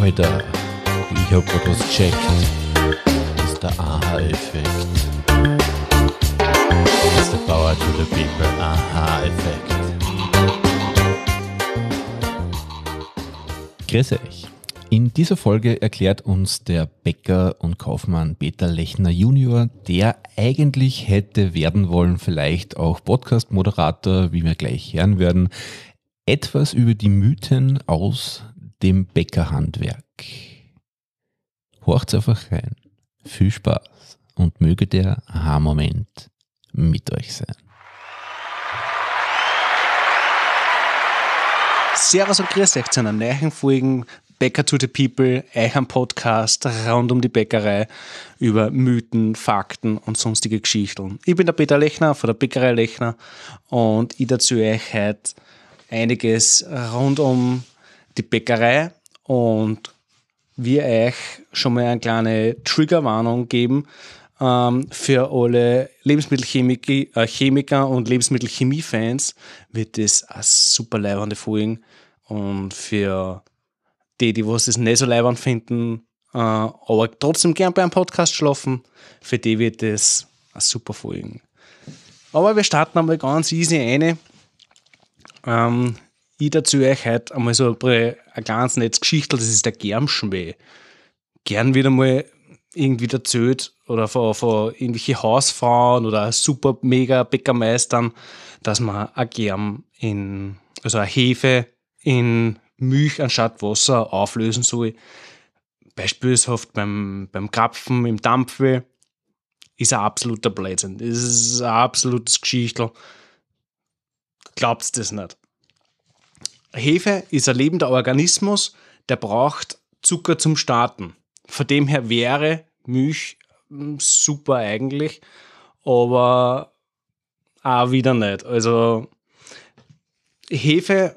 weiter. Ich hab grad gecheckt. Das ist der Aha-Effekt. Das ist der Power to the People Aha-Effekt. Grüße euch. In dieser Folge erklärt uns der Bäcker und Kaufmann Peter Lechner Junior, der eigentlich hätte werden wollen, vielleicht auch Podcast-Moderator, wie wir gleich hören werden, etwas über die Mythen aus dem Bäckerhandwerk. Horcht's einfach rein. Viel Spaß und möge der Aha-Moment mit euch sein. Servus und grüß euch zu einer neuen Folge Bäcker to the People, euch am Podcast rund um die Bäckerei über Mythen, Fakten und sonstige Geschichten. Ich bin der Peter Lechner von der Bäckerei Lechner und ich dazu euch heute einiges rund um die Bäckerei und wir euch schon mal eine kleine Triggerwarnung geben ähm, für alle Lebensmittelchemiker äh, und Lebensmittelchemiefans wird das eine super leibende Folge und für die, die es nicht so leibend finden, äh, aber trotzdem gern beim Podcast schlafen, für die wird das eine super Folge. Aber wir starten einmal ganz easy eine. Ähm, ich dazu euch heute einmal so eine ganz nette Geschichte, das ist der Germschmäh. Gern wieder mal irgendwie erzählt oder von, von irgendwelchen Hausfrauen oder super mega Bäckermeistern, dass man ein Germ in, also eine Hefe in Milch anstatt Wasser auflösen soll. Beispielshaft beim, beim Krapfen, im Dampfweh, ist ein absoluter Blödsinn. Das ist ein absolutes Geschichtel. Glaubt das nicht. Hefe ist ein lebender Organismus, der braucht Zucker zum Starten. Von dem her wäre Milch hm, super eigentlich, aber auch wieder nicht. Also Hefe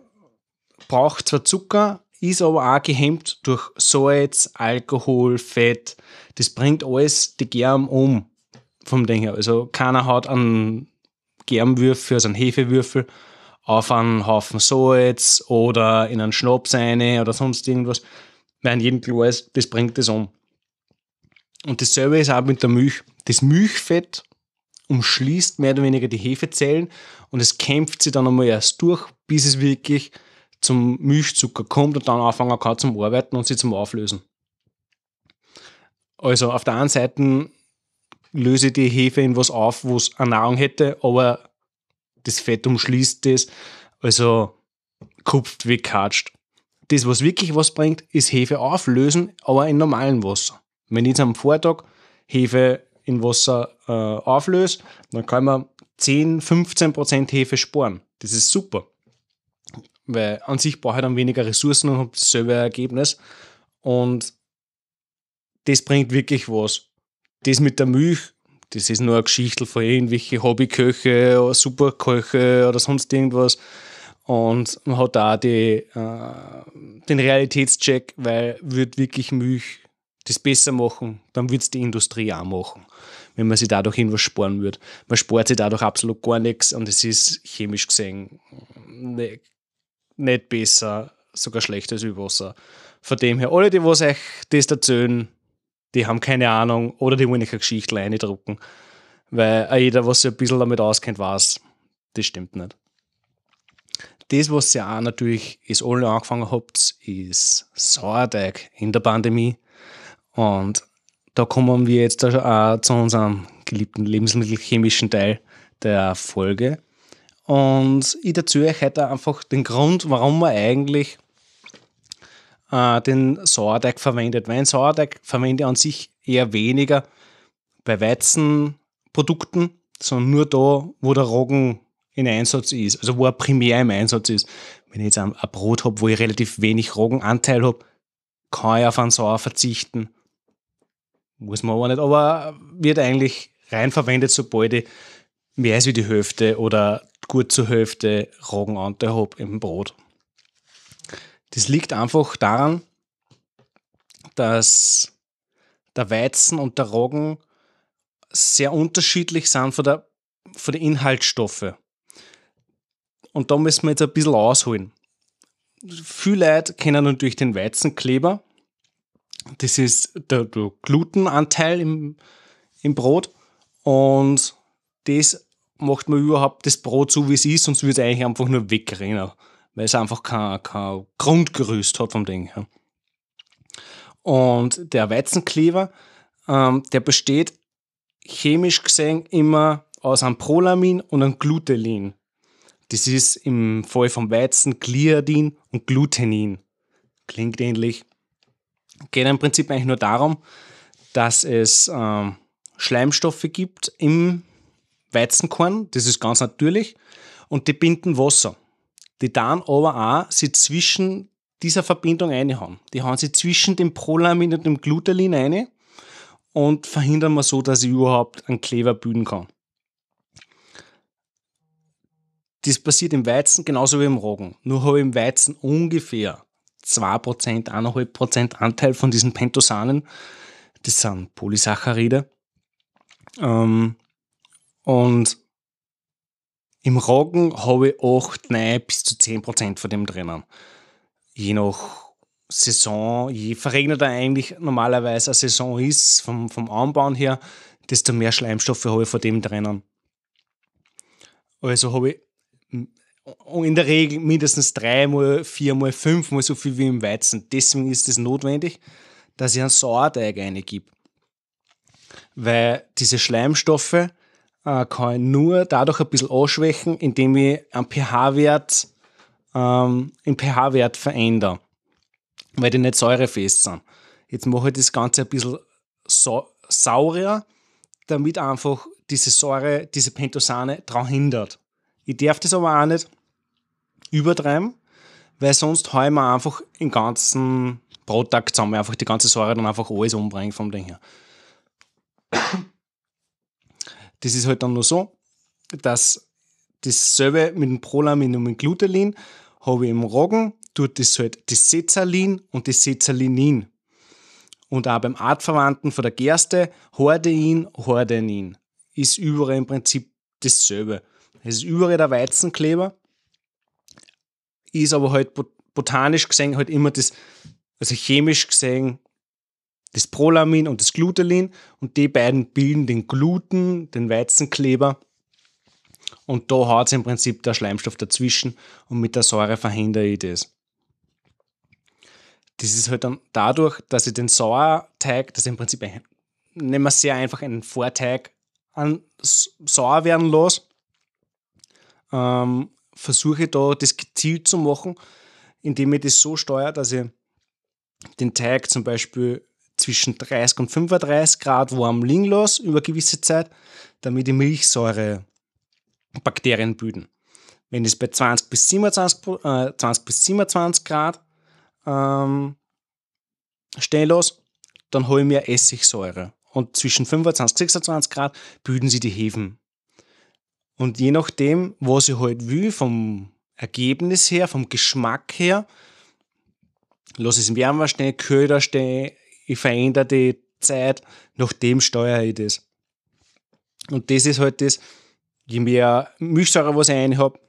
braucht zwar Zucker, ist aber auch gehemmt durch Salz, Alkohol, Fett. Das bringt alles die Germ um, vom Ding her. Also keiner hat einen Germwürfel, also einen Hefewürfel auf einen Haufen Salz oder in einen Schnaps rein oder sonst irgendwas. Weil in jedem klar ist, das bringt das um. Und dasselbe ist auch mit der Milch. Das Milchfett umschließt mehr oder weniger die Hefezellen und es kämpft sie dann einmal erst durch, bis es wirklich zum Milchzucker kommt und dann anfangen kann zum Arbeiten und sie zum Auflösen. Also auf der einen Seite löse ich die Hefe in was auf, wo es eine Nahrung hätte, aber das Fett umschließt das. Also kupft wie katscht. Das, was wirklich was bringt, ist Hefe auflösen, aber in normalem Wasser. Wenn ich jetzt am Vortag Hefe in Wasser äh, auflöse, dann kann man 10, 15 Prozent Hefe sparen. Das ist super. Weil an sich brauche ich dann weniger Ressourcen und habe dasselbe Ergebnis. Und das bringt wirklich was. Das mit der Milch das ist nur eine Geschichte von irgendwelchen Hobbyköche oder Superköche oder sonst irgendwas. Und man hat da äh, den Realitätscheck, weil wird wirklich Milch das besser machen, dann wird es die Industrie auch machen, wenn man sich dadurch irgendwas sparen würde. Man spart sich dadurch absolut gar nichts und es ist chemisch gesehen nicht, ne, nicht besser, sogar schlechter als Wasser. Von dem her, alle, die was euch das erzählen, die haben keine Ahnung oder die wollen keine Geschichte reindrucken. Weil jeder, was sich ein bisschen damit auskennt, weiß, das stimmt nicht. Das, was ihr auch natürlich ist alle angefangen habt, ist Sauerteig in der Pandemie. Und da kommen wir jetzt auch zu unserem geliebten lebensmittelchemischen Teil der Folge. Und ich erzähle euch heute einfach den Grund, warum wir eigentlich äh, den Sauerteig verwendet. Weil Sauerteig verwende ich an sich eher weniger bei Weizenprodukten, sondern nur da, wo der Roggen in Einsatz ist, also wo er primär im Einsatz ist. Wenn ich jetzt ein, ein Brot habe, wo ich relativ wenig Roggenanteil habe, kann ich auf einen Sauer verzichten. Muss man aber nicht, aber wird eigentlich rein verwendet, sobald ich mehr als wie die Hälfte oder gut zur Hälfte Roggenanteil habe im Brot. Das liegt einfach daran, dass der Weizen und der Roggen sehr unterschiedlich sind von, der, von den Inhaltsstoffen. Und da müssen wir jetzt ein bisschen ausholen. Viele Leute kennen natürlich den Weizenkleber. Das ist der, der Glutenanteil im, im Brot. Und das macht man überhaupt das Brot so, wie es ist, sonst würde es eigentlich einfach nur wegrennen weil es einfach kein, kein Grundgerüst hat vom Ding Und der Weizenkleber, ähm, der besteht chemisch gesehen immer aus einem Prolamin und einem Glutelin. Das ist im Fall vom Weizen Gliadin und Glutenin. Klingt ähnlich. Geht im Prinzip eigentlich nur darum, dass es ähm, Schleimstoffe gibt im Weizenkorn, das ist ganz natürlich, und die binden Wasser die dann aber auch sie zwischen dieser Verbindung haben. Die haben sie zwischen dem Prolamin und dem Glutalin eine und verhindern wir so, dass ich überhaupt einen Kleber bilden kann. Das passiert im Weizen genauso wie im Roggen. Nur habe ich im Weizen ungefähr 2%, 1,5% Anteil von diesen Pentosanen. Das sind Polysaccharide. Ähm, und im Roggen habe ich 8, 9 bis zu 10 von dem drinnen. Je nach Saison, je verregneter eigentlich normalerweise eine Saison ist, vom, vom Anbauen her, desto mehr Schleimstoffe habe ich von dem drinnen. Also habe ich in der Regel mindestens 3 4 dreimal, 5 fünfmal so viel wie im Weizen. Deswegen ist es das notwendig, dass ich einen Sauerteig reingebe. Weil diese Schleimstoffe äh, kann ich nur dadurch ein bisschen anschwächen, indem ich einen pH-Wert, ähm, pH-Wert verändere, weil die nicht säurefest sind. Jetzt mache ich das Ganze ein bisschen so, saurer, damit einfach diese Säure, diese Pentosane daran hindert. Ich darf das aber auch nicht übertreiben, weil sonst hauen wir einfach den ganzen Produkt zusammen, einfach die ganze Säure dann einfach alles umbringen vom Ding her. Das ist halt dann nur so, dass dasselbe mit dem Prolamin und mit Glutalin habe ich im Roggen, tut das halt das Sezalin und das Sezalinin. Und auch beim Artverwandten von der Gerste, Hordein, Hordenin. Ist überall im Prinzip dasselbe. Es ist überall der Weizenkleber, ist aber halt botanisch gesehen halt immer das, also chemisch gesehen, das Prolamin und das Glutelin und die beiden bilden den Gluten, den Weizenkleber und da haut es im Prinzip der Schleimstoff dazwischen und mit der Säure verhindere ich das. Das ist halt dann dadurch, dass ich den Sauerteig, das im Prinzip nehmen wir sehr einfach einen Vorteig an sauer werden lasse, ähm, versuche da das gezielt zu machen, indem ich das so steuere, dass ich den Teig zum Beispiel zwischen 30 und 35 Grad warm liegen lasse über gewisse Zeit, damit die Milchsäure Bakterien bilden. Wenn ich es bei 20 bis 27, äh, 20 bis 27 Grad ähm, stehen lasse, dann hole ich mir Essigsäure. Und zwischen 25 und 26 Grad bilden sie die Hefen. Und je nachdem, was ich halt will, vom Ergebnis her, vom Geschmack her, lasse ich es wärmer stehen, köder stehen, ich verändere die Zeit, nach dem steuere ich das. Und das ist halt das, je mehr Milchsäure was ich habe,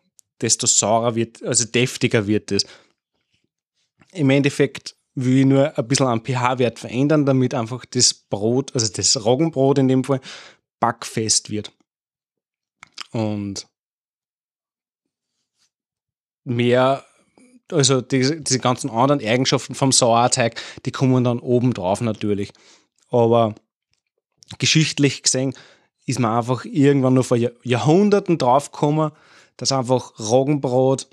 desto saurer wird, also deftiger wird das. Im Endeffekt will ich nur ein bisschen am pH-Wert verändern, damit einfach das Brot, also das Roggenbrot in dem Fall, backfest wird. Und mehr also diese, diese ganzen anderen Eigenschaften vom Sauerteig, die kommen dann oben drauf natürlich. Aber geschichtlich gesehen ist man einfach irgendwann nur vor Jahrhunderten draufgekommen, dass einfach Roggenbrot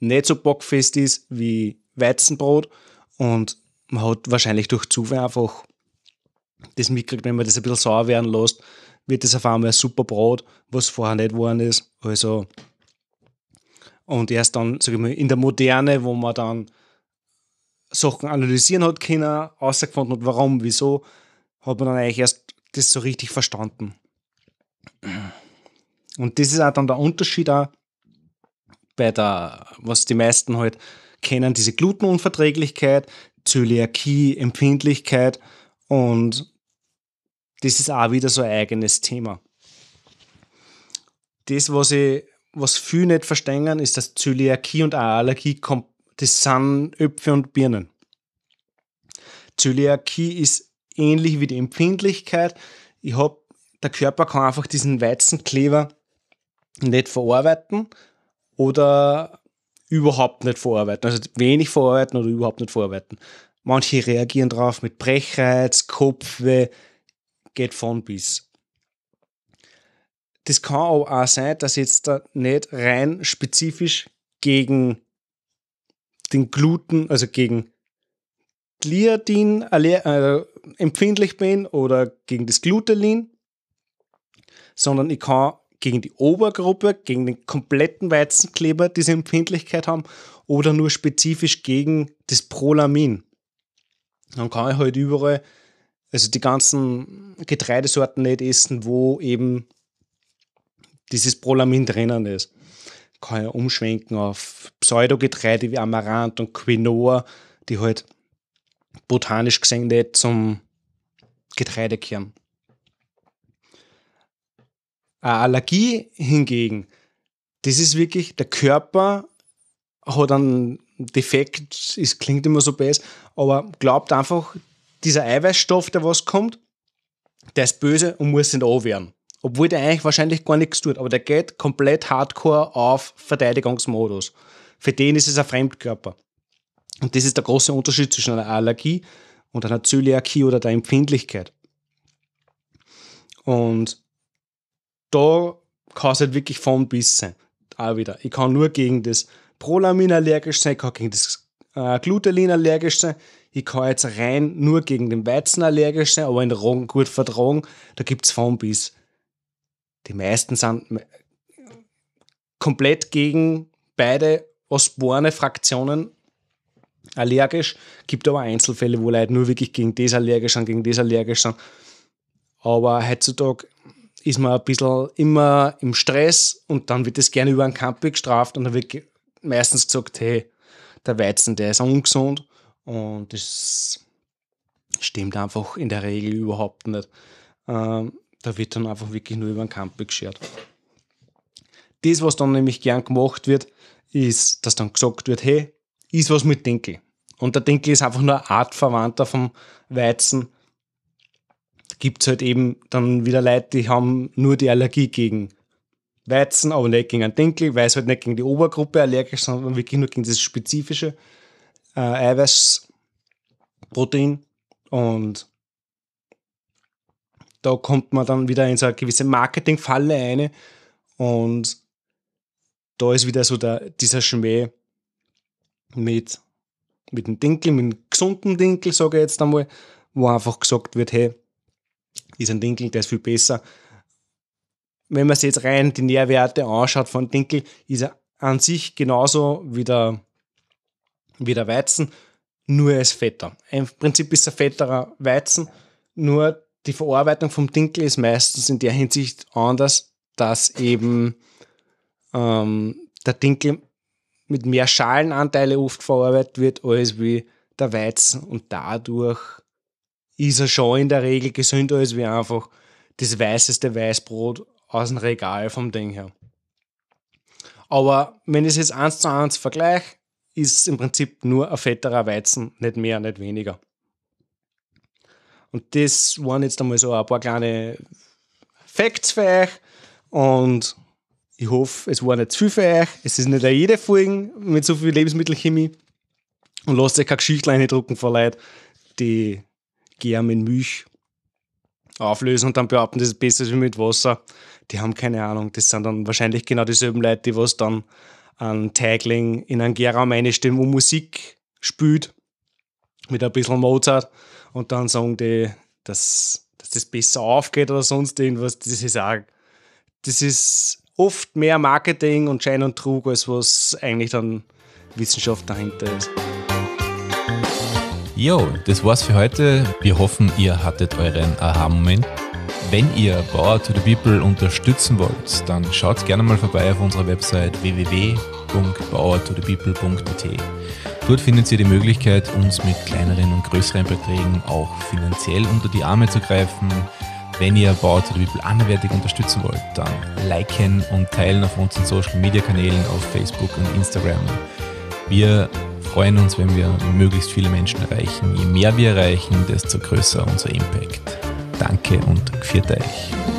nicht so bockfest ist wie Weizenbrot und man hat wahrscheinlich durch Zufall einfach das mitgekriegt, wenn man das ein bisschen sauer werden lässt, wird das auf einmal ein super Brot, was vorher nicht geworden ist. Also und erst dann, sage ich mal, in der Moderne, wo man dann Sachen analysieren hat können, herausgefunden hat, warum, wieso, hat man dann eigentlich erst das so richtig verstanden. Und das ist auch dann der Unterschied auch bei der, was die meisten halt kennen, diese Glutenunverträglichkeit, Zöliakie, Empfindlichkeit und das ist auch wieder so ein eigenes Thema. Das, was ich was viele nicht verstehen, ist, dass Zöliakie und Allergie das sind Äpfel und Birnen. Zöliakie ist ähnlich wie die Empfindlichkeit. Ich hab, der Körper kann einfach diesen Weizenkleber nicht verarbeiten oder überhaupt nicht verarbeiten. Also wenig verarbeiten oder überhaupt nicht verarbeiten. Manche reagieren darauf mit Brechreiz, Kopfweh, geht von bis das kann aber auch sein, dass jetzt da nicht rein spezifisch gegen den Gluten, also gegen Gliadin äh, empfindlich bin oder gegen das Glutelin, sondern ich kann gegen die Obergruppe, gegen den kompletten Weizenkleber diese Empfindlichkeit haben oder nur spezifisch gegen das Prolamin. Dann kann ich halt überall, also die ganzen Getreidesorten nicht essen, wo eben dieses Prolamin drinnen ist. Kann ja umschwenken auf Pseudogetreide wie Amaranth und Quinoa, die halt botanisch gesehen nicht zum Getreide gehören. Eine Allergie hingegen, das ist wirklich, der Körper hat einen Defekt, es klingt immer so böse, aber glaubt einfach, dieser Eiweißstoff, der was kommt, der ist böse und muss nicht anwehren obwohl der eigentlich wahrscheinlich gar nichts tut, aber der geht komplett hardcore auf Verteidigungsmodus. Für den ist es ein Fremdkörper. Und das ist der große Unterschied zwischen einer Allergie und einer Zöliakie oder der Empfindlichkeit. Und da kann es halt wirklich von bis sein. Auch wieder. Ich kann nur gegen das Prolamin allergisch sein, ich kann gegen das äh, Glutelin allergisch sein, ich kann jetzt rein nur gegen den Weizen allergisch sein, aber in der Roggen gut vertragen, da gibt es von bis. Die meisten sind komplett gegen beide Osborne-Fraktionen allergisch. Gibt aber Einzelfälle, wo Leute nur wirklich gegen das allergisch sind, gegen das allergisch sind. Aber heutzutage ist man ein bisschen immer im Stress und dann wird das gerne über einen Kampf gestraft und dann wird meistens gesagt, hey, der Weizen, der ist ungesund und das stimmt einfach in der Regel überhaupt nicht. Ähm, da wird dann einfach wirklich nur über den Camping geschert. Das, was dann nämlich gern gemacht wird, ist, dass dann gesagt wird, hey, ist was mit Dinkel. Und der Dinkel ist einfach nur eine Art Verwandter vom Weizen. Da gibt es halt eben dann wieder Leute, die haben nur die Allergie gegen Weizen, aber nicht gegen einen Dinkel, weil es halt nicht gegen die Obergruppe allergisch ist, sondern wirklich nur gegen das spezifische äh, Eiweißprotein. Und da kommt man dann wieder in so eine gewisse Marketingfalle eine und da ist wieder so der, dieser Schmäh mit, mit dem Dinkel, mit dem gesunden Dinkel, sage ich jetzt einmal, wo einfach gesagt wird, hey, dieser Dinkel, der ist viel besser. Wenn man sich jetzt rein die Nährwerte anschaut von Dinkel, ist er an sich genauso wie der, wie der Weizen, nur er ist fetter. Im Prinzip ist er fetterer Weizen, nur die Verarbeitung vom Dinkel ist meistens in der Hinsicht anders, dass eben ähm, der Dinkel mit mehr Schalenanteile oft verarbeitet wird als wie der Weizen und dadurch ist er schon in der Regel gesünder als wie einfach das weißeste Weißbrot aus dem Regal vom Ding her. Aber wenn ich es jetzt eins zu eins vergleiche, ist es im Prinzip nur ein fetterer Weizen, nicht mehr, nicht weniger. Und das waren jetzt einmal so ein paar kleine Facts für euch. Und ich hoffe, es war nicht zu viel für euch. Es ist nicht jede Folge mit so viel Lebensmittelchemie. Und lasst euch keine Geschichtleine drucken von Leuten, die gern mit Milch auflösen und dann behaupten, das ist besser als mit Wasser. Die haben keine Ahnung. Das sind dann wahrscheinlich genau dieselben Leute, die was dann an Tagling in einen Geraum einstimmen, wo Musik spielt. Mit ein bisschen Mozart und dann sagen die, dass, dass das besser aufgeht oder sonst irgendwas. Das ist auch, das ist oft mehr Marketing und Schein und Trug, als was eigentlich dann Wissenschaft dahinter ist. Jo, das war's für heute. Wir hoffen, ihr hattet euren Aha-Moment. Wenn ihr Bauer to the People unterstützen wollt, dann schaut gerne mal vorbei auf unserer Website www.powertothepeople.at. Dort findet ihr die Möglichkeit, uns mit kleineren und größeren Beträgen auch finanziell unter die Arme zu greifen. Wenn ihr Baut oder Bibel anderweitig unterstützen wollt, dann liken und teilen auf unseren Social Media Kanälen auf Facebook und Instagram. Wir freuen uns, wenn wir möglichst viele Menschen erreichen. Je mehr wir erreichen, desto größer unser Impact. Danke und viert euch.